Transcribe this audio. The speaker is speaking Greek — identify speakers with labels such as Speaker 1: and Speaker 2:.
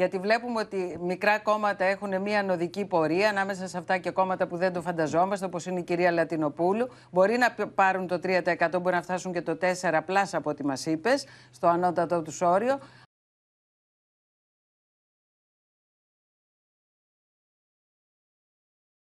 Speaker 1: γιατί βλέπουμε ότι μικρά κόμματα έχουν μια ανωδική πορεία ανάμεσα σε αυτά και κόμματα που δεν το φανταζόμαστε, όπως είναι η κυρία Λατινοπούλου. Μπορεί να πάρουν το 3%, μπορεί να φτάσουν και το 4% πλάσα από ό,τι μας είπες, στο ανώτατο τους όριο.